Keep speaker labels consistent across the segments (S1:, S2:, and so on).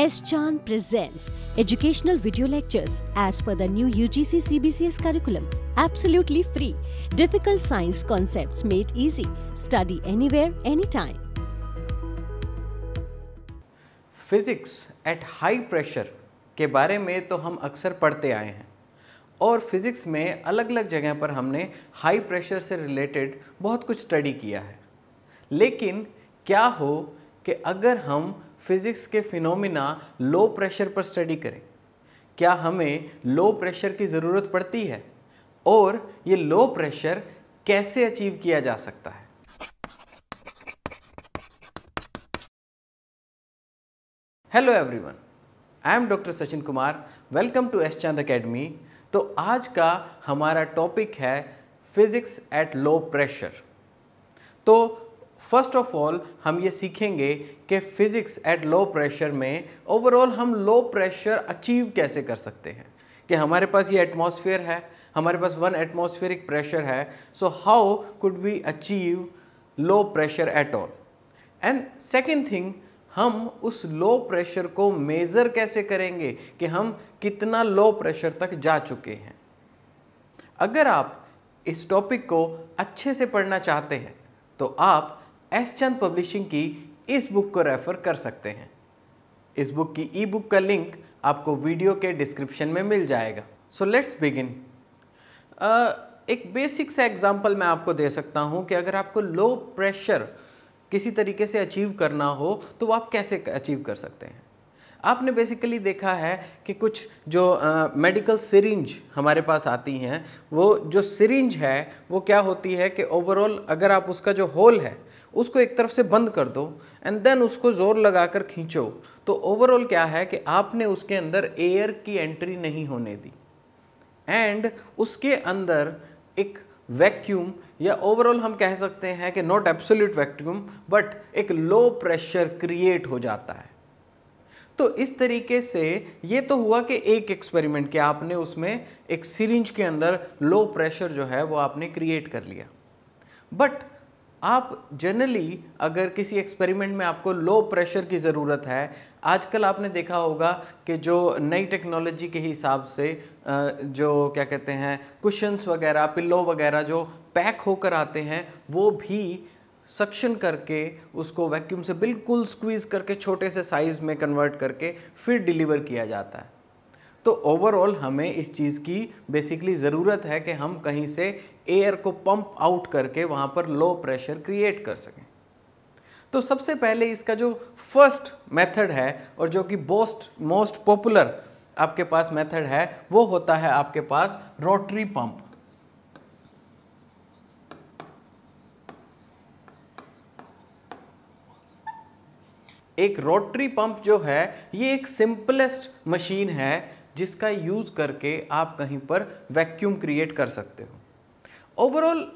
S1: S. Chan presents educational video lectures as per the new UGC CBCS curriculum, absolutely free. Difficult science concepts made easy. Study anywhere, anytime. Physics at high pressure के बारे में तो हम अक्सर पढ़ते आए हैं और फिज़िक्स में अलग अलग जगह पर हमने हाई प्रेशर से रिलेटेड बहुत कुछ स्टडी किया है लेकिन क्या हो कि अगर हम फिज़िक्स के फिनोमिना लो प्रेशर पर स्टडी करें क्या हमें लो प्रेशर की ज़रूरत पड़ती है और ये लो प्रेशर कैसे अचीव किया जा सकता है hello everyone I am doctor Sachin Kumar welcome to S Chand academy तो आज का हमारा टॉपिक है फिज़िक्स एट लो प्रेशर तो फर्स्ट ऑफ ऑल हम ये सीखेंगे कि फिज़िक्स एट लो प्रेशर में ओवरऑल हम लो प्रेशर अचीव कैसे कर सकते हैं कि हमारे पास ये एटमॉस्फेयर है हमारे पास वन एटमॉस्फेरिक प्रेशर है so how could we achieve low pressure at all and second thing हम उस लो प्रेशर को मेज़र कैसे करेंगे कि हम कितना लो प्रेशर तक जा चुके हैं अगर आप इस टॉपिक को अच्छे से पढ़ना चाहते हैं तो आप एस चंद पब्लिशिंग की इस बुक को रेफ़र कर सकते हैं इस बुक की ई बुक का लिंक आपको वीडियो के डिस्क्रिप्शन में मिल जाएगा सो लेट्स बिगिन एक बेसिक सा एग्जांपल मैं आपको दे सकता हूँ कि अगर आपको लो प्रेशर किसी तरीके से अचीव करना हो तो आप कैसे अचीव कर सकते हैं आपने बेसिकली देखा है कि कुछ जो मेडिकल सिरिंज हमारे पास आती हैं वो जो सिरिंज है वो क्या होती है कि ओवरऑल अगर आप उसका जो होल है उसको एक तरफ से बंद कर दो एंड देन उसको ज़ोर लगा कर खींचो तो ओवरऑल क्या है कि आपने उसके अंदर एयर की एंट्री नहीं होने दी एंड उसके अंदर एक वैक्यूम या ओवरऑल हम कह सकते हैं कि नॉट एब्सोल्यूट वैक्यूम बट एक लो प्रेशर क्रिएट हो जाता है तो इस तरीके से ये तो हुआ कि एक एक्सपेरिमेंट किया आपने उसमें एक सिरिंज के अंदर लो प्रेशर जो है वो आपने क्रिएट कर लिया बट आप जनरली अगर किसी एक्सपेरिमेंट में आपको लो प्रेशर की ज़रूरत है आजकल आपने देखा होगा कि जो नई टेक्नोलॉजी के हिसाब से जो क्या कहते हैं कुशंस वगैरह पिल्लो वगैरह जो पैक होकर आते हैं वो भी सक्शन करके उसको वैक्यूम से बिल्कुल स्क्वीज़ करके छोटे से साइज़ में कन्वर्ट करके फिर डिलीवर किया जाता है तो ओवरऑल हमें इस चीज़ की बेसिकली ज़रूरत है कि हम कहीं से एयर को पंप आउट करके वहाँ पर लो प्रेशर क्रिएट कर सकें तो सबसे पहले इसका जो फर्स्ट मेथड है और जो कि बोस्ट मोस्ट पॉपुलर आपके पास मेथड है वो होता है आपके पास रोटरी पंप एक रोटरी पंप जो है ये एक सिंपलेस्ट मशीन है जिसका यूज़ करके आप कहीं पर वैक्यूम क्रिएट कर सकते हो ओवरऑल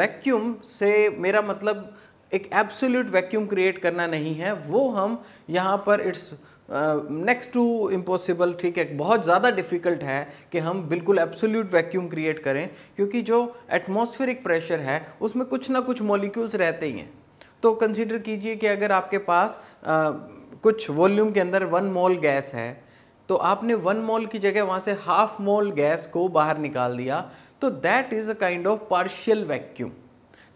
S1: वैक्यूम से मेरा मतलब एक एब्सोल्यूट वैक्यूम क्रिएट करना नहीं है वो हम यहाँ पर इट्स नेक्स्ट टू इम्पॉसिबल ठीक है बहुत ज़्यादा डिफ़िकल्ट है कि हम बिल्कुल एब्सोल्यूट वैक्यूम क्रिएट करें क्योंकि जो एटमॉस्फेरिक प्रेशर है उसमें कुछ ना कुछ मॉलिक्यूल्स रहते ही हैं तो कंसिडर कीजिए कि अगर आपके पास uh, कुछ वॉल्यूम के अंदर वन मोल गैस है तो आपने वन मोल की जगह वहाँ से हाफ मोल गैस को बाहर निकाल दिया तो that is a kind of partial vacuum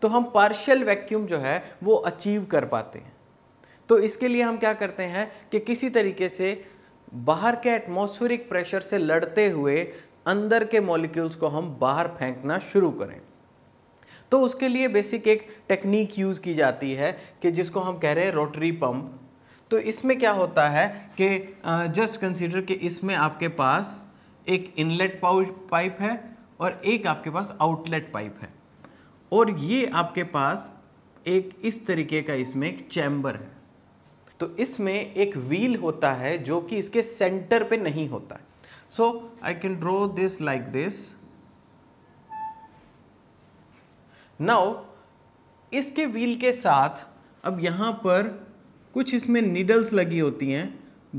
S1: तो हम पार्शियल वैक्यूम जो है वो अचीव कर पाते हैं तो इसके लिए हम क्या करते हैं कि किसी तरीके से बाहर के एटमोस्फेरिक प्रेशर से लड़ते हुए अंदर के मॉलिक्यूल्स को हम बाहर फेंकना शुरू करें तो उसके लिए बेसिक एक टेक्निक यूज़ की जाती है कि जिसको हम कह रहे हैं रोटरी पंप तो इसमें क्या होता है कि जस्ट कंसीडर कि इसमें आपके पास एक इनलेट पाइप है और एक आपके पास आउटलेट पाइप है और ये आपके पास एक इस तरीके का इसमें एक चैम्बर है तो इसमें एक व्हील होता है जो कि इसके सेंटर पे नहीं होता है so I can draw this like this now इसके व्हील के साथ अब यहां पर कुछ इसमें नीडल्स लगी होती हैं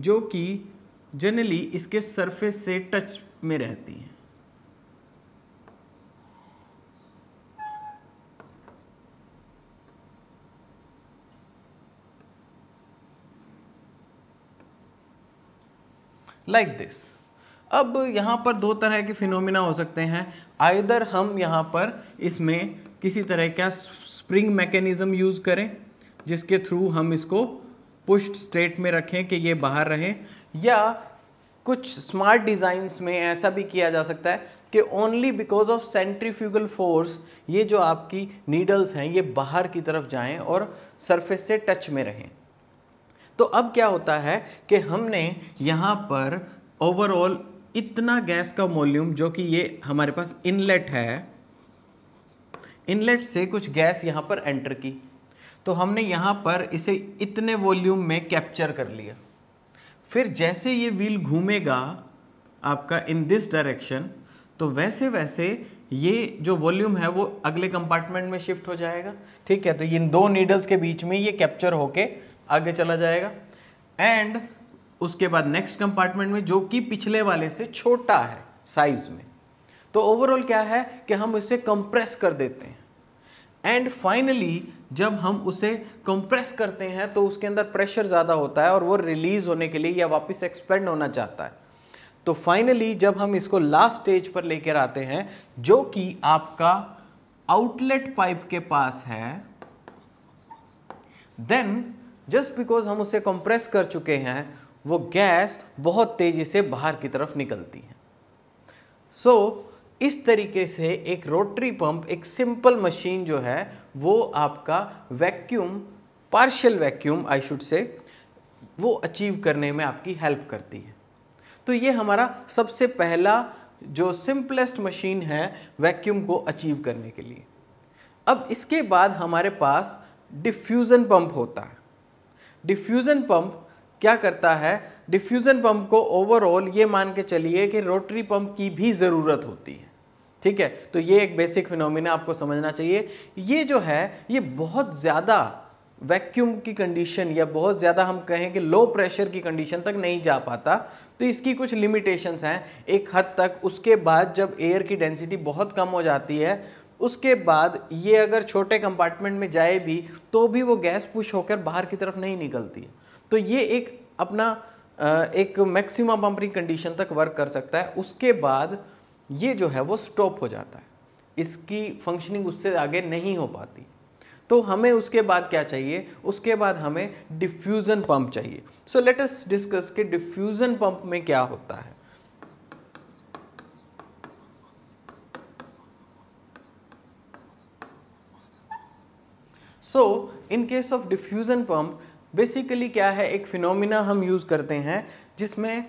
S1: जो कि जनरली इसके सरफेस से टच में रहती हैं लाइक like दिस अब यहाँ पर दो तरह के फिनोमिना हो सकते हैं आइदर हम यहाँ पर इसमें किसी तरह का स्प्रिंग मैकेनिज़्म यूज़ करें जिसके थ्रू हम इसको पुश्ड स्टेट में रखें कि ये बाहर रहें या कुछ स्मार्ट डिज़ाइंस में ऐसा भी किया जा सकता है कि only because of centrifugal force ये जो आपकी नीडल्स हैं ये बाहर की तरफ जाएं और सरफेस से टच में रहें तो अब क्या होता है कि हमने यहाँ पर ओवरऑल इतना गैस का वॉल्यूम जो कि ये हमारे पास इनलेट है इनलेट से कुछ गैस यहाँ पर एंटर की तो हमने यहाँ पर इसे इतने वॉल्यूम में कैप्चर कर लिया फिर जैसे ये व्हील घूमेगा आपका इन दिस डायरेक्शन तो वैसे वैसे ये जो वॉल्यूम है वो अगले कंपार्टमेंट में शिफ्ट हो जाएगा ठीक है तो इन दो नीडल्स के बीच में ये कैप्चर होके आगे चला जाएगा एंड उसके बाद नेक्स्ट कंपार्टमेंट में जो कि पिछले वाले से छोटा है साइज में तो ओवरऑल क्या है कि हम इसे कंप्रेस कर देते हैं एंड फाइनली जब हम उसे कंप्रेस करते हैं तो उसके अंदर प्रेशर ज़्यादा होता है और वो रिलीज़ होने के लिए या वापस एक्सपेंड होना चाहता है तो फाइनली जब हम इसको लास्ट स्टेज पर लेकर आते हैं जो कि आपका आउटलेट पाइप के पास है देन जस्ट बिकॉज हम उसे कंप्रेस कर चुके हैं वो गैस बहुत तेज़ी से बाहर की तरफ निकलती है सो so, इस तरीके से एक रोटरी पंप एक सिंपल मशीन जो है वो आपका vacuum partial vacuum I should say वो अचीव करने में आपकी हेल्प करती है तो ये हमारा सबसे पहला जो सिंपलेस्ट मशीन है वैक्यूम को अचीव करने के लिए अब इसके बाद हमारे पास डिफ्यूज़न पंप होता है डिफ्यूज़न पंप क्या करता है डिफ्यूज़न पंप को ओवरऑल ये मान के चलिए कि रोटरी पंप की भी ज़रूरत होती है ठीक है तो ये एक बेसिक फिनोमिना आपको समझना चाहिए ये जो है ये बहुत ज़्यादा वैक्यूम की कंडीशन या बहुत ज़्यादा हम कहें कि लो प्रेशर की कंडीशन तक नहीं जा पाता तो इसकी कुछ लिमिटेशंस हैं एक हद तक उसके बाद जब एयर की डेंसिटी बहुत कम हो जाती है उसके बाद ये अगर छोटे कंपार्टमेंट में जाए भी तो भी वो गैस पुश होकर बाहर की तरफ नहीं निकलती तो ये एक अपना एक मैक्सिमम पंपिंग कंडीशन तक वर्क कर सकता है उसके बाद ये जो है वो स्टॉप हो जाता है इसकी फंक्शनिंग उससे आगे नहीं हो पाती तो हमें उसके बाद क्या चाहिए उसके बाद हमें डिफ्यूज़न पंप चाहिए सो लेट अस डिस्कस के डिफ्यूज़न पंप में क्या होता है so in case of diffusion pump basically क्या है एक फिनोमिना हम यूज़ करते हैं जिसमें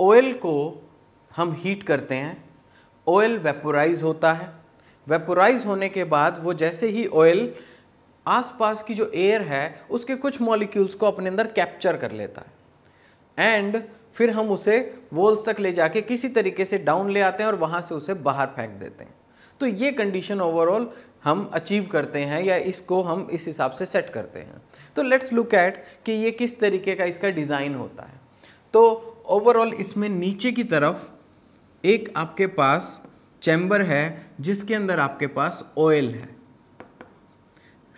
S1: ऑयल को हम हीट करते हैं ऑयल वेपोराइज होता है वेपोराइज होने के बाद वो जैसे ही ऑयल आसपास की जो एयर है उसके कुछ मॉलिक्यूल्स को अपने अंदर कैप्चर कर लेता है एंड फिर हम उसे वोल्स तक ले जाके किसी तरीके से डाउन ले आते हैं और वहाँ से उसे बाहर फेंक देते हैं तो ये कंडीशन ओवरऑल हम अचीव करते हैं या इसको हम इस हिसाब से सेट करते हैं तो लेट्स लुक एट कि ये किस तरीके का इसका डिज़ाइन होता है तो ओवरऑल इसमें नीचे की तरफ एक आपके पास चैम्बर है जिसके अंदर आपके पास ऑयल है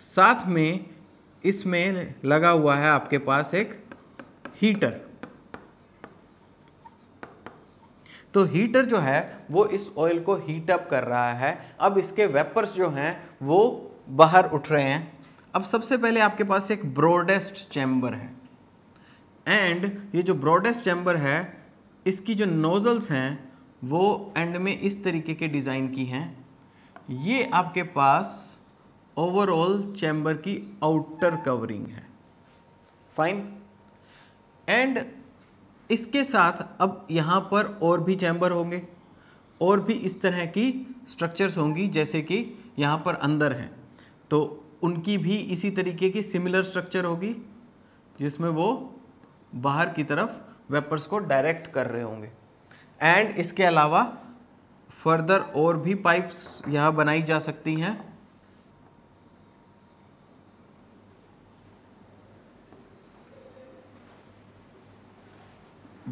S1: साथ में इसमें लगा हुआ है आपके पास एक हीटर तो हीटर जो है वो इस ऑयल को हीट अप कर रहा है अब इसके वेपर्स जो हैं वो बाहर उठ रहे हैं अब सबसे पहले आपके पास एक ब्रॉडेस्ट चैम्बर है एंड ये जो ब्रॉडेस्ट चैम्बर है इसकी जो नोज़ल्स हैं वो एंड में इस तरीके के डिज़ाइन की हैं ये आपके पास ओवरऑल चैम्बर की आउटर कवरिंग है फाइन एंड इसके साथ अब यहाँ पर और भी चैम्बर होंगे और भी इस तरह की स्ट्रक्चर्स होंगी जैसे कि यहाँ पर अंदर हैं तो उनकी भी इसी तरीके की सिमिलर स्ट्रक्चर होगी जिसमें वो बाहर की तरफ वेपर्स को डायरेक्ट कर रहे होंगे एंड इसके अलावा फर्दर और भी पाइप्स यहाँ बनाई जा सकती हैं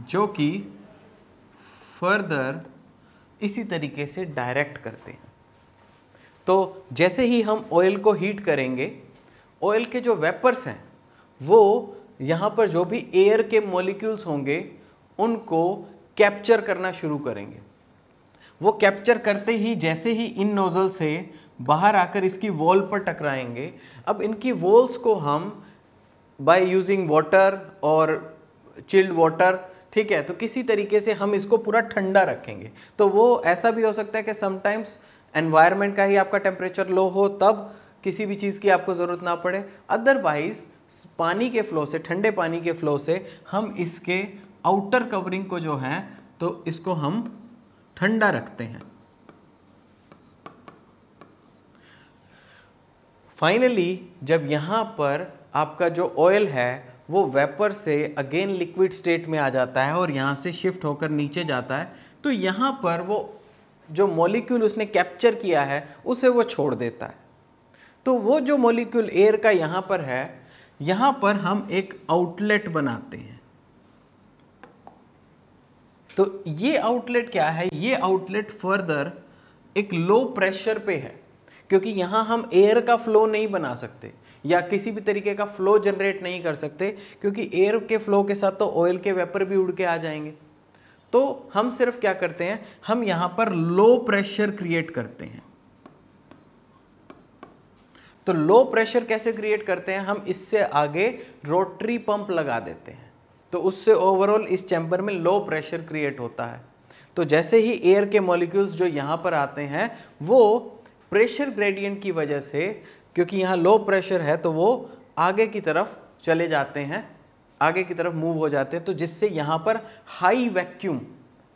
S1: जो कि फर्दर इसी तरीके से डायरेक्ट करते हैं तो जैसे ही हम ऑयल को हीट करेंगे ऑयल के जो वेपर्स हैं वो यहाँ पर जो भी एयर के मॉलिक्यूल्स होंगे उनको कैप्चर करना शुरू करेंगे वो कैप्चर करते ही जैसे ही इन नोज़ल से बाहर आकर इसकी वॉल पर टकराएंगे अब इनकी वॉल्स को हम बाय यूजिंग वाटर और चिल्ड वाटर ठीक है तो किसी तरीके से हम इसको पूरा ठंडा रखेंगे तो वो ऐसा भी हो सकता है कि समटाइम्स एनवायरनमेंट का ही आपका टेम्परेचर लो हो तब किसी भी चीज़ की आपको ज़रूरत ना पड़े अदरवाइज़ पानी के फ्लो से ठंडे पानी के फ्लो से हम इसके आउटर कवरिंग को जो है तो इसको हम ठंडा रखते हैं फाइनली जब यहाँ पर आपका जो ऑयल है वो वेपर से अगेन लिक्विड स्टेट में आ जाता है और यहाँ से शिफ्ट होकर नीचे जाता है तो यहाँ पर वो जो मॉलिक्यूल उसने कैप्चर किया है उसे वो छोड़ देता है तो वो जो मॉलिक्यूल एयर का यहाँ पर है यहाँ पर हम एक आउटलेट बनाते हैं तो ये आउटलेट क्या है ये आउटलेट फर्दर एक लो प्रेशर पे है क्योंकि यहाँ हम एयर का फ्लो नहीं बना सकते या किसी भी तरीके का फ्लो जनरेट नहीं कर सकते क्योंकि एयर के फ्लो के साथ तो ऑयल के वेपर भी उड़ के आ जाएंगे तो हम सिर्फ क्या करते हैं हम यहां पर लो प्रेशर क्रिएट करते हैं तो लो प्रेशर कैसे क्रिएट करते हैं हम इससे आगे रोटरी पंप लगा देते हैं तो उससे ओवरऑल इस चैम्बर में लो प्रेशर क्रिएट होता है तो जैसे ही एयर के मॉलिक्यूल्स जो यहां पर आते हैं वो प्रेशर ग्रेडियंट की वजह से क्योंकि यहाँ लो प्रेशर है तो वो आगे की तरफ चले जाते हैं आगे की तरफ मूव हो जाते हैं तो जिससे यहाँ पर हाई वैक्यूम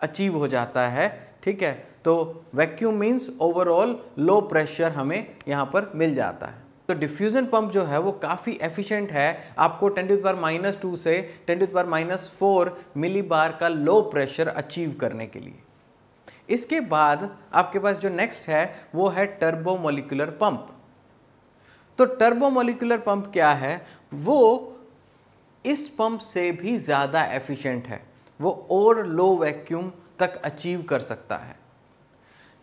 S1: अचीव हो जाता है ठीक है तो vacuum means overall low pressure हमें यहाँ पर मिल जाता है तो डिफ्यूज़न पंप जो है वो काफ़ी एफिशिएंट है आपको ten to power minus two से ten to minus four millibar का लो प्रेशर अचीव करने के लिए इसके बाद आपके पास जो नेक्स्ट है वो है टर्बो मोलिकुलर पंप तो टर्बो मोलिकुलर पंप क्या है वो इस पंप से भी ज़्यादा एफिशिएंट है वो और लो वैक्यूम तक अचीव कर सकता है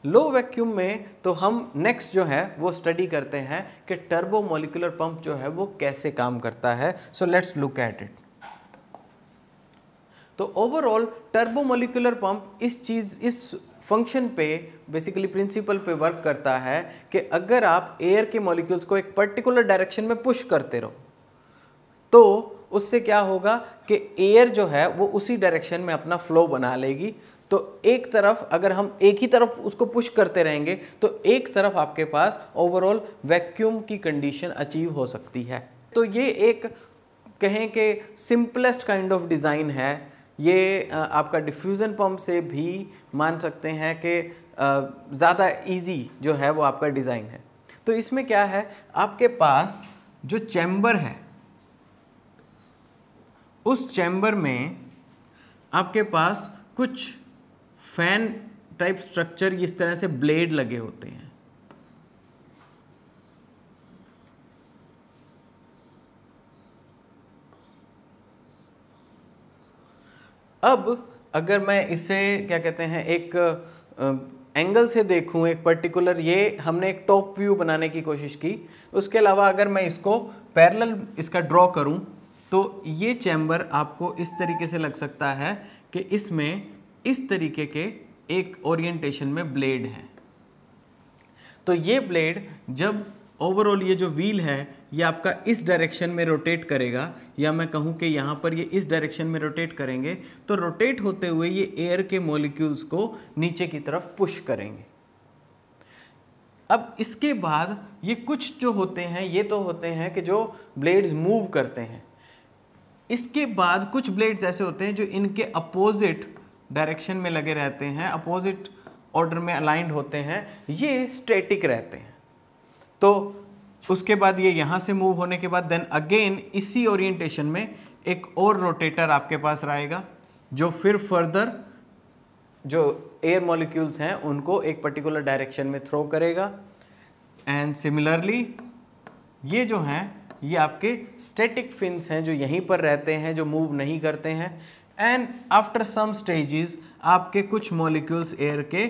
S1: लो वैक्यूम में तो हम नेक्स्ट जो है वो स्टडी करते हैं कि टर्बो मोलिकुलर पंप जो है वो कैसे काम करता है so let's look at it तो ओवरऑल टर्बो मोलिकुलर पंप इस चीज़ इस फंक्शन पे बेसिकली प्रिंसिपल पे वर्क करता है कि अगर आप एयर के मॉलिक्यूल्स को एक पर्टिकुलर डायरेक्शन में पुश करते रहो तो उससे क्या होगा कि एयर जो है वो उसी डायरेक्शन में अपना फ्लो बना लेगी तो एक तरफ अगर हम एक ही तरफ उसको पुश करते रहेंगे तो एक तरफ आपके पास ओवरऑल वैक्यूम की कंडीशन अचीव हो सकती है तो ये एक कहें कि सिंपलेस्ट काइंड ऑफ डिज़ाइन है ये आपका डिफ्यूज़न पम्प से भी मान सकते हैं कि ज़्यादा इजी जो है वो आपका डिज़ाइन है तो इसमें क्या है आपके पास जो चैम्बर है उस चैम्बर में आपके पास कुछ फैन टाइप स्ट्रक्चर इस तरह से ब्लेड लगे होते हैं अब अगर मैं इसे क्या कहते हैं एक एंगल से देखूं एक पर्टिकुलर ये हमने एक टॉप व्यू बनाने की कोशिश की उसके अलावा अगर मैं इसको पैरेलल इसका ड्रॉ करूं तो ये चैम्बर आपको इस तरीके से लग सकता है कि इसमें इस तरीके के एक ओरिएंटेशन में ब्लेड है तो ये ब्लेड जब ओवरऑल ये जो व्हील है ये आपका इस डायरेक्शन में रोटेट करेगा या मैं कहूँ कि यहाँ पर ये इस डायरेक्शन में रोटेट करेंगे तो रोटेट होते हुए ये एयर के मोलिक्यूल्स को नीचे की तरफ पुश करेंगे अब इसके बाद ये कुछ जो होते हैं ये तो होते हैं कि जो ब्लेड्स मूव करते हैं इसके बाद कुछ ब्लेड्स ऐसे होते हैं जो इनके अपोजिट डायरेक्शन में लगे रहते हैं अपोजिट ऑर्डर में अलाइंड होते हैं ये स्टेटिक रहते हैं तो उसके बाद ये यहाँ से मूव होने के बाद देन अगेन इसी ओरिएंटेशन में एक और रोटेटर आपके पास रहेगा जो फिर फर्दर जो एयर मॉलिक्यूल्स हैं उनको एक पर्टिकुलर डायरेक्शन में थ्रो करेगा एंड सिमिलरली ये जो हैं ये आपके स्टैटिक फिन्स हैं जो यहीं पर रहते हैं जो मूव नहीं करते हैं एंड आफ्टर सम स्टेजेस आपके कुछ मॉलिक्यूल्स एयर के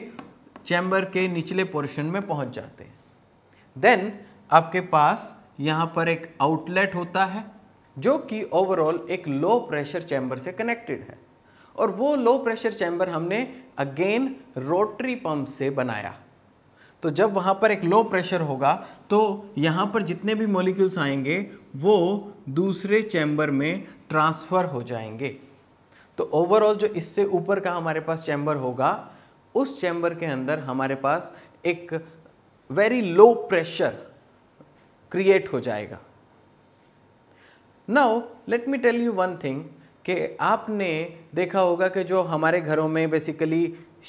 S1: चैम्बर के निचले पोर्शन में पहुंच जाते हैं देन आपके पास यहाँ पर एक आउटलेट होता है जो कि ओवरऑल एक लो प्रेशर चैम्बर से कनेक्टेड है और वो लो प्रेशर चैम्बर हमने अगेन रोटरी पंप से बनाया तो जब वहाँ पर एक लो प्रेशर होगा तो यहाँ पर जितने भी मॉलिक्यूल्स आएंगे वो दूसरे चैम्बर में ट्रांसफ़र हो जाएंगे तो ओवरऑल जो इससे ऊपर का हमारे पास चैम्बर होगा उस चैम्बर के अंदर हमारे पास एक वेरी लो प्रेशर क्रिएट हो जाएगा now let me tell you one thing कि आपने देखा होगा कि जो हमारे घरों में बेसिकली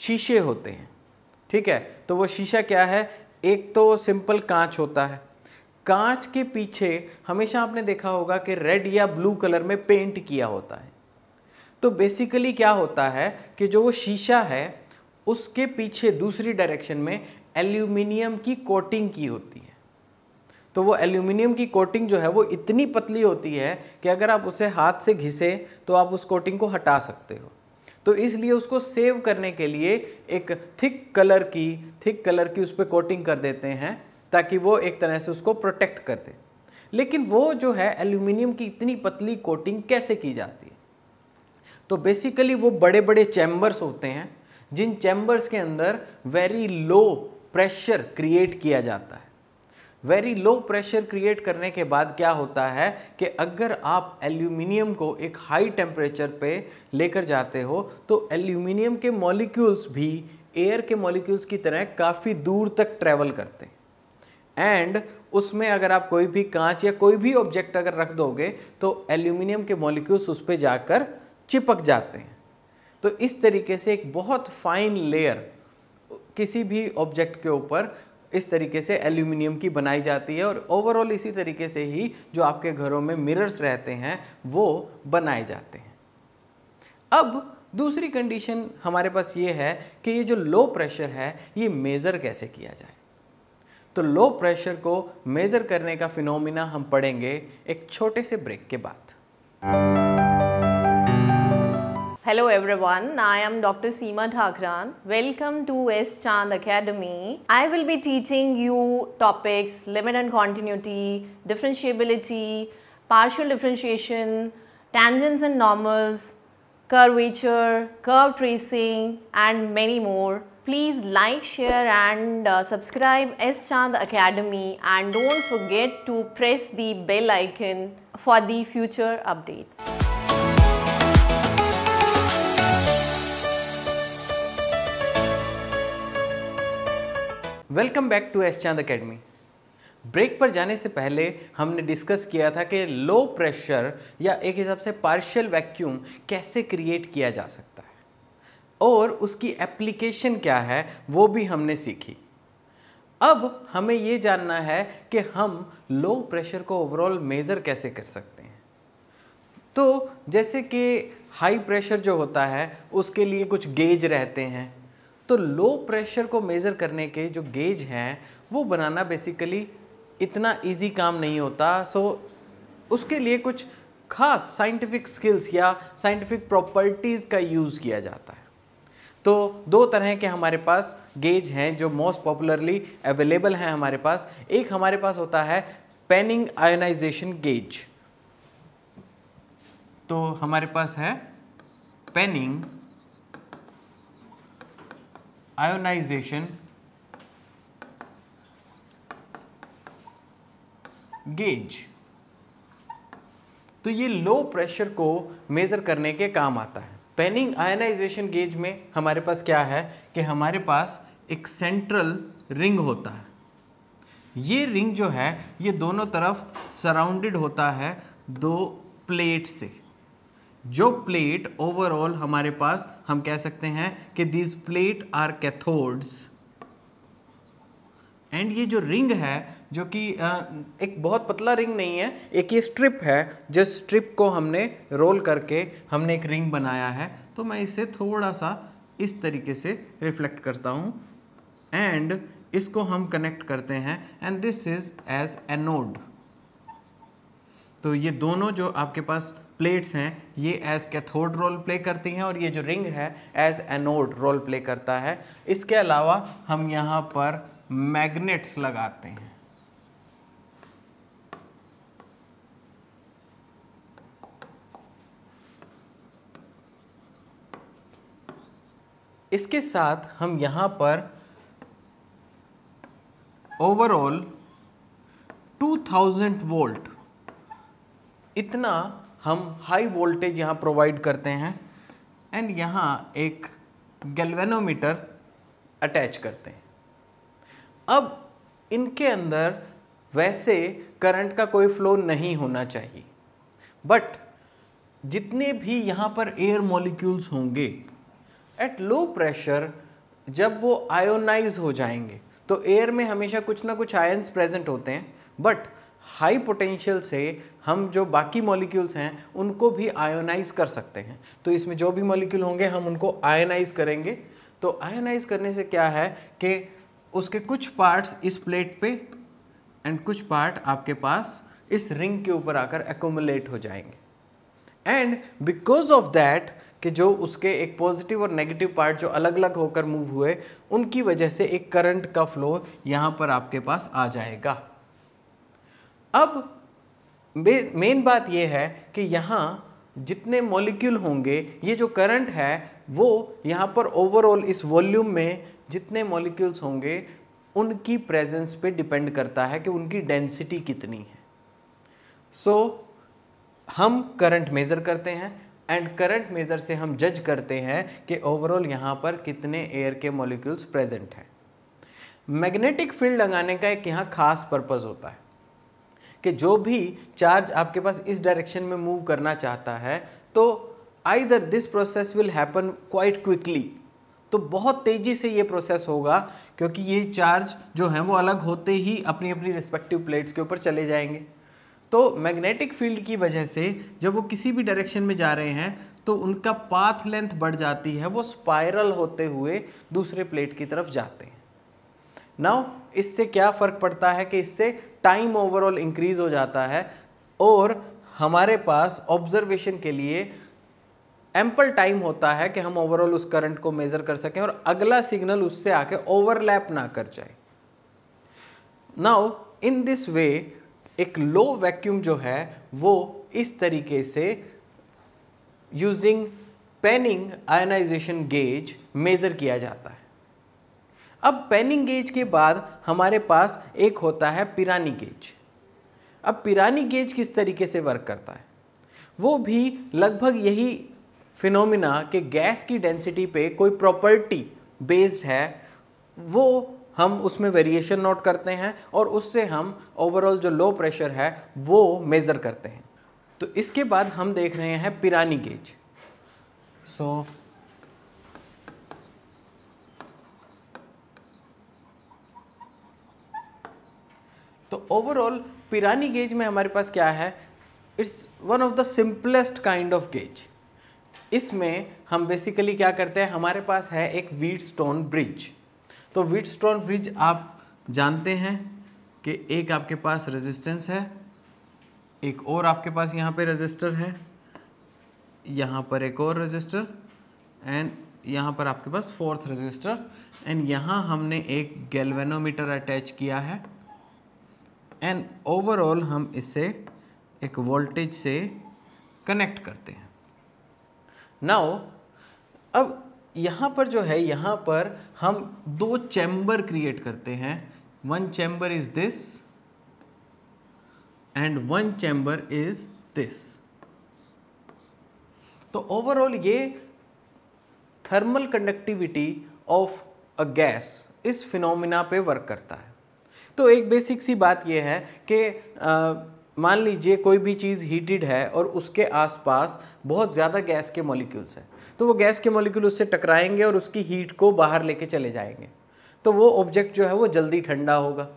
S1: शीशे होते हैं ठीक है तो वो शीशा क्या है एक तो सिंपल कांच होता है कांच के पीछे हमेशा आपने देखा होगा कि रेड या ब्लू कलर में पेंट किया होता है तो बेसिकली क्या होता है कि जो वो शीशा है उसके पीछे दूसरी डायरेक्शन में एल्यूमिनियम की कोटिंग की होती है तो वो एल्यूमिनियम की कोटिंग जो है वो इतनी पतली होती है कि अगर आप उसे हाथ से घिसे तो आप उस कोटिंग को हटा सकते हो तो इसलिए उसको सेव करने के लिए एक थिक कलर की थिक कलर की उस पर कोटिंग कर देते हैं ताकि वो एक तरह से उसको प्रोटेक्ट कर दे लेकिन वो जो है एल्यूमिनियम की इतनी पतली कोटिंग कैसे की जाती है तो बेसिकली वो बड़े बड़े चैम्बर्स होते हैं जिन चैम्बर्स के अंदर वेरी लो प्रेशर क्रिएट किया जाता है वेरी लो प्रेशर क्रिएट करने के बाद क्या होता है कि अगर आप एल्यूमिनियम को एक हाई टेम्परेचर पे लेकर जाते हो तो एल्यूमिनियम के मॉलिक्यूल्स भी एयर के मॉलिक्यूल्स की तरह काफ़ी दूर तक ट्रेवल करते हैं एंड उसमें अगर आप कोई भी कांच या कोई भी ऑब्जेक्ट अगर रख दोगे तो एल्यूमिनियम के मॉलिक्यूल्स उस पर जाकर चिपक जाते हैं तो इस तरीके से एक बहुत फाइन लेयर किसी भी ऑब्जेक्ट के ऊपर इस तरीके से एल्यूमिनियम की बनाई जाती है और ओवरऑल इसी तरीके से ही जो आपके घरों में मिरर्स रहते हैं वो बनाए जाते हैं अब दूसरी कंडीशन हमारे पास ये है कि ये जो लो प्रेशर है ये मेज़र कैसे किया जाए तो लो प्रेशर को मेज़र करने का फिनोमिना हम पढ़ेंगे एक छोटे से ब्रेक के बाद Hello everyone, I am Dr. Seema Thakran. Welcome to S Chand Academy. I will be teaching you topics limit and continuity, differentiability, partial differentiation, tangents and normals, curvature, curve tracing and many more. Please like, share and uh, subscribe S Chand Academy and don't forget to press the bell icon for the future updates. Welcome back to S Chand academy break पर जाने से पहले हमने discuss किया था कि low pressure या एक हिसाब से पार्शियल वैक्यूम कैसे क्रिएट किया जा सकता है और उसकी एप्लीकेशन क्या है वो भी हमने सीखी अब हमें ये जानना है कि हम लो प्रेशर को ओवरऑल मेज़र कैसे कर सकते हैं तो जैसे कि हाई प्रेशर जो होता है उसके लिए कुछ गेज रहते हैं तो लो प्रेशर को मेज़र करने के जो गेज हैं वो बनाना बेसिकली इतना इजी काम नहीं होता सो so, उसके लिए कुछ खास साइंटिफिक स्किल्स या साइंटिफिक प्रॉपर्टीज़ का यूज़ किया जाता है तो दो तरह के हमारे पास गेज हैं जो मोस्ट पॉपुलरली अवेलेबल हैं हमारे पास एक हमारे पास होता है पेनिंग आयोनाइजेशन गेज तो हमारे पास है पेनिंग ionization गेज तो ये लो प्रेशर को मेज़र करने के काम आता है पेनिंग आयनाइजेशन गेज में हमारे पास क्या है कि हमारे पास एक सेंट्रल रिंग होता है ये रिंग जो है ये दोनों तरफ सराउंडेड होता है दो प्लेट से जो प्लेट ओवरऑल हमारे पास हम कह सकते हैं कि this plate are cathodes and ये जो रिंग है जो कि एक बहुत पतला रिंग नहीं है एक ये स्ट्रिप है जिस स्ट्रिप को हमने रोल करके हमने एक रिंग बनाया है तो मैं इसे थोड़ा सा इस तरीके से रिफ्लेक्ट करता हूँ एंड इसको हम कनेक्ट करते हैं and this is as anode तो ये दोनों जो आपके पास प्लेट्स हैं ये एज कैथोड रोल प्ले करती हैं और ये जो रिंग है एज एनोड रोल प्ले करता है इसके अलावा हम यहाँ पर मैग्नेट्स लगाते हैं इसके साथ हम यहाँ पर ओवरऑल 2000 वोल्ट इतना हम हाई वोल्टेज यहाँ प्रोवाइड करते हैं एंड यहाँ एक गैल्वेनोमीटर अटैच करते हैं अब इनके अंदर वैसे करंट का कोई फ्लो नहीं होना चाहिए बट जितने भी यहाँ पर एयर मॉलिक्यूल्स होंगे एट लो प्रेशर जब वो आयोनाइज हो जाएंगे तो एयर में हमेशा कुछ ना कुछ आयन्स प्रेजेंट होते हैं बट हाई पोटेंशियल से हम जो बाकी मॉलिक्यूल्स हैं उनको भी आयोनाइज कर सकते हैं तो इसमें जो भी मॉलिक्यूल होंगे हम उनको आयोनाइज करेंगे तो आयोनाइज करने से क्या है कि उसके कुछ पार्ट्स इस प्लेट पे एंड कुछ पार्ट आपके पास इस रिंग के ऊपर आकर एकोमुलेट हो जाएंगे एंड बिकॉज ऑफ दैट कि जो उसके एक पॉजिटिव और नेगेटिव पार्ट जो अलग अलग होकर मूव हुए उनकी वजह से एक करंट का फ्लो यहाँ पर आपके पास आ जाएगा अब मेन बात यह है कि यहाँ जितने मॉलिक्यूल होंगे ये जो करंट है वो यहाँ पर ओवरऑल इस वॉल्यूम में जितने मॉलिक्यूल्स होंगे उनकी प्रेजेंस पे डिपेंड करता है कि उनकी डेंसिटी कितनी है सो so, हम करंट मेज़र करते हैं एंड करंट मेज़र से हम जज करते हैं कि ओवरऑल यहाँ पर कितने एयर के मॉलिक्यूल्स प्रेजेंट हैं मैग्नेटिक फील्ड लगाने का एक यहाँ खास पर्पज़ होता है कि जो भी चार्ज आपके पास इस डायरेक्शन में मूव करना चाहता है तो either this process will happen quite quickly तो बहुत तेज़ी से ये प्रोसेस होगा क्योंकि ये चार्ज जो हैं वो अलग होते ही अपनी अपनी रिस्पेक्टिव प्लेट्स के ऊपर चले जाएंगे तो मैग्नेटिक फील्ड की वजह से जब वो किसी भी डायरेक्शन में जा रहे हैं तो उनका पाथ लेंथ बढ़ जाती है वो स्पायरल होते हुए दूसरे प्लेट की तरफ जाते हैं नाउ इससे क्या फ़र्क पड़ता है कि इससे टाइम ओवरऑल इंक्रीज हो जाता है और हमारे पास ऑब्जर्वेशन के लिए एम्पल टाइम होता है कि हम ओवरऑल उस करंट को मेज़र कर सकें और अगला सिग्नल उससे आके ओवरलैप ना कर जाए नाउ इन दिस वे एक लो वैक्यूम जो है वो इस तरीके से using Penning ionisation gauge measure किया जाता है अब पेनिंग गेज के बाद हमारे पास एक होता है पिरानी गेज अब पिरानी गेज किस तरीके से वर्क करता है वो भी लगभग यही फिनोमिना कि गैस की डेंसिटी पे कोई प्रॉपर्टी बेस्ड है वो हम उसमें वेरिएशन नोट करते हैं और उससे हम ओवरऑल जो लो प्रेशर है वो मेज़र करते हैं तो इसके बाद हम देख रहे हैं पिरानी गेज सो so, तो ओवरऑल पिरानी गेज में हमारे पास क्या है it's one of the simplest kind of gauge इसमें हम बेसिकली क्या करते हैं हमारे पास है एक वीट स्टोन ब्रिज तो वीट स्टोन ब्रिज आप जानते हैं कि एक आपके पास रेजिस्टेंस है एक और आपके पास यहाँ पे रजिस्टर है यहाँ पर एक और रजिस्टर एंड यहाँ पर आपके पास फोर्थ रजिस्टर एंड यहाँ हमने एक गैल्वेनोमीटर अटैच किया है एंड ओवरऑल हम इसे एक वोल्टेज से कनेक्ट करते हैं नाउ अब यहाँ पर जो है यहाँ पर हम दो चैम्बर क्रिएट करते हैं one chamber is this and one chamber is this तो ओवरऑल ये thermal conductivity of a gas इस फिनोमिना पे वर्क करता है तो एक बेसिक सी बात यह है कि मान लीजिए कोई भी चीज़ हीटेड है और उसके आसपास बहुत ज़्यादा गैस के मॉलिक्यूल्स हैं तो वो गैस के मॉलिक्यूल उससे टकराएंगे और उसकी हीट को बाहर लेके चले जाएंगे तो वो ऑब्जेक्ट जो है वो जल्दी ठंडा होगा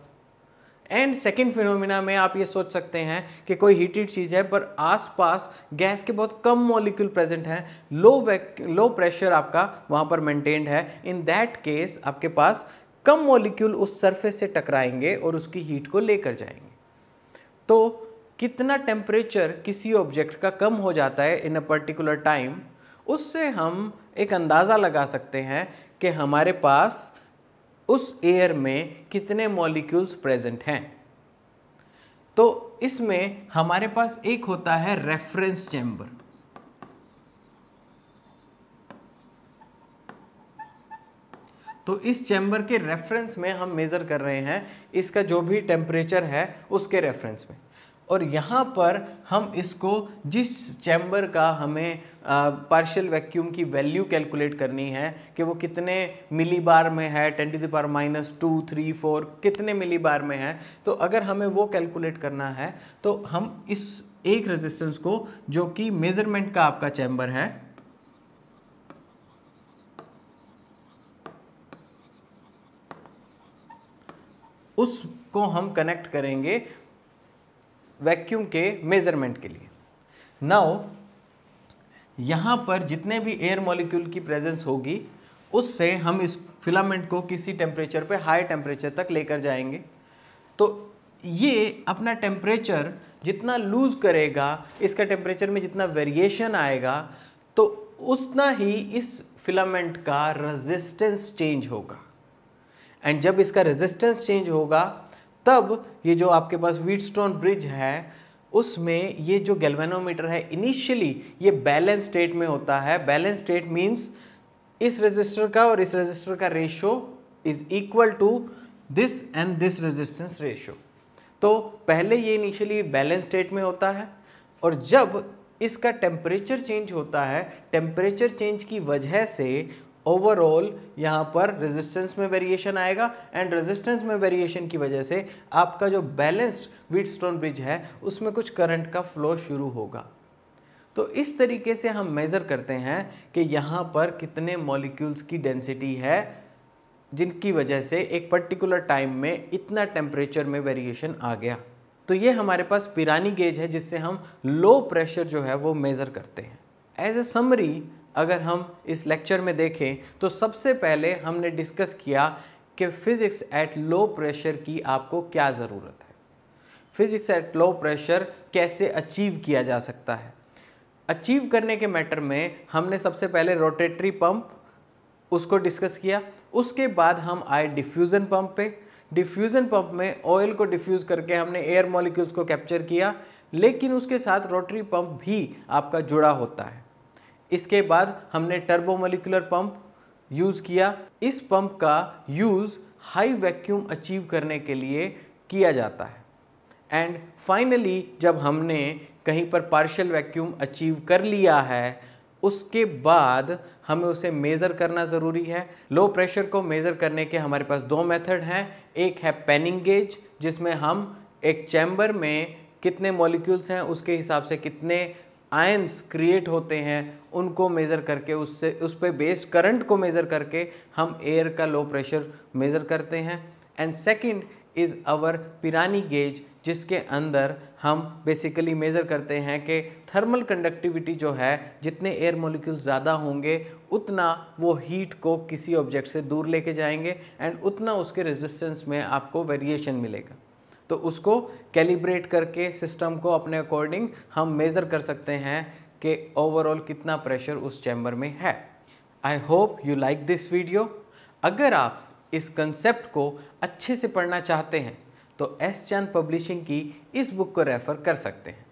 S1: एंड सेकेंड फिनोमिना में आप ये सोच सकते हैं कि कोई हीटेड चीज़ है पर आसपास गैस के बहुत कम मॉलिक्यूल प्रेजेंट हैं लो वैक लो प्रेशर आपका वहाँ पर मेंटेन्ड है इन दैट केस आपके पास कम मॉलिक्यूल उस सरफेस से टकराएंगे और उसकी हीट को लेकर जाएंगे तो कितना टेम्परेचर किसी ऑब्जेक्ट का कम हो जाता है इन अ पर्टिकुलर टाइम उससे हम एक अंदाज़ा लगा सकते हैं कि हमारे पास उस एयर में कितने मॉलिक्यूल्स प्रेजेंट हैं तो इसमें हमारे पास एक होता है रेफरेंस चैम्बर तो इस चैम्बर के रेफरेंस में हम मेज़र कर रहे हैं इसका जो भी टेम्परेचर है उसके रेफरेंस में और यहाँ पर हम इसको जिस चैम्बर का हमें पार्शियल वैक्यूम की वैल्यू कैलकुलेट करनी है कि वो कितने मिली बार में है ten to the power minus two three four कितने मिली बार में है तो अगर हमें वो कैलकुलेट करना है तो हम इस एक रेजिस्टेंस को जो कि मेज़रमेंट का आपका चैम्बर है उसको हम कनेक्ट करेंगे वैक्यूम के मेज़रमेंट के लिए नाउ यहाँ पर जितने भी एयर मॉलिक्यूल की प्रेजेंस होगी उससे हम इस फिलामेंट को किसी टेम्परेचर पे हाई टेम्परेचर तक लेकर जाएंगे तो ये अपना टेम्परेचर जितना लूज़ करेगा इसका टेम्परेचर में जितना वेरिएशन आएगा तो उतना ही इस फिलामेंट का रेजिस्टेंस चेंज होगा एंड जब इसका रेजिस्टेंस चेंज होगा तब ये जो आपके पास वीटस्टोन ब्रिज है उसमें ये जो गैल्वेनोमीटर है इनिशियली ये बैलेंस स्टेट में होता है बैलेंस स्टेट मीन्स इस रजिस्टर का और इस रजिस्टर का ratio is equal to this and this resistance ratio तो पहले ये इनिशियली बैलेंस स्टेट में होता है और जब इसका टेम्परेचर चेंज होता है टेम्परेचर चेंज की वजह से ओवरऑल यहाँ पर रेजिस्टेंस में वेरिएशन आएगा एंड रेजिस्टेंस में वेरिएशन की वजह से आपका जो बैलेंस्ड व्हीटस्टोन ब्रिज है उसमें कुछ करंट का फ्लो शुरू होगा तो इस तरीके से हम मेज़र करते हैं कि यहाँ पर कितने मॉलिक्यूल्स की डेंसिटी है जिनकी वजह से एक पर्टिकुलर टाइम में इतना टेम्परेचर में वेरिएशन आ गया तो ये हमारे पास पिरानी गेज है जिससे हम लो प्रेशर जो है वो मेज़र करते हैं एज ए समरी अगर हम इस लेक्चर में देखें तो सबसे पहले हमने डिस्कस किया कि फ़िज़िक्स एट लो प्रेशर की आपको क्या ज़रूरत है फ़िज़िक्स एट लो प्रेशर कैसे अचीव किया जा सकता है अचीव करने के मैटर में हमने सबसे पहले रोटेटरी पंप उसको डिस्कस किया उसके बाद हम आए डिफ्यूज़न पंप पे डिफ्यूज़न पंप में ऑयल को डिफ्यूज़ करके हमने एयर मॉलिक्यूल्स को कैप्चर किया लेकिन उसके साथ रोटरी पंप भी आपका जुड़ा होता है इसके बाद हमने टर्बो मोलिकुलर पंप यूज़ किया इस पंप का यूज़ हाई वैक्यूम अचीव करने के लिए किया जाता है एंड फाइनली जब हमने कहीं पर पार्शियल वैक्यूम अचीव कर लिया है उसके बाद हमें उसे मेज़र करना ज़रूरी है लो प्रेशर को मेज़र करने के हमारे पास दो मेथड हैं एक है पेनिंग गेज जिसमें हम एक चैम्बर में कितने मॉलिक्यूल्स हैं उसके हिसाब से कितने आयंस क्रिएट होते हैं उनको मेज़र करके उससे उस पर बेस्ड करंट को मेज़र करके हम एयर का लो प्रेशर मेज़र करते हैं and second is our Pirani gauge जिसके अंदर हम बेसिकली मेज़र करते हैं कि थर्मल कंडक्टिविटी जो है जितने एयर मोलिक्यूल ज़्यादा होंगे उतना वो हीट को किसी ऑब्जेक्ट से दूर लेके जाएंगे एंड उतना उसके रेजिस्टेंस में आपको वेरिएशन मिलेगा तो उसको कैलिब्रेट करके सिस्टम को अपने अकॉर्डिंग हम मेज़र कर सकते हैं कि ओवरऑल कितना प्रेशर उस चैम्बर में है I hope you like this video अगर आप इस कंसेप्ट को अच्छे से पढ़ना चाहते हैं तो एस चंद पब्लिशिंग की इस बुक को रेफ़र कर सकते हैं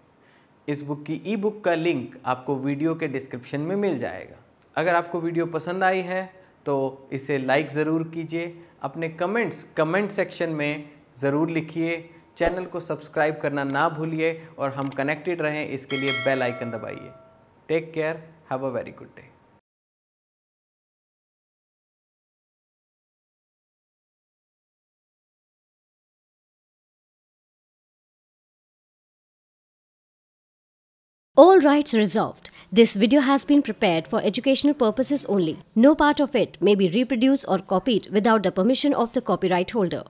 S1: इस बुक की ई बुक का लिंक आपको वीडियो के डिस्क्रिप्शन में मिल जाएगा अगर आपको वीडियो पसंद आई है तो इसे लाइक ज़रूर कीजिए अपने कमेंट्स कमेंट सेक्शन में ज़रूर लिखिए चैनल को सब्सक्राइब करना ना भूलिए और हम कनेक्टेड रहें इसके लिए बेल आइकन दबाइए take care have a very good day All rights reserved. This video has been prepared for educational purposes only. No part of it may be reproduced or copied without the permission of the copyright holder.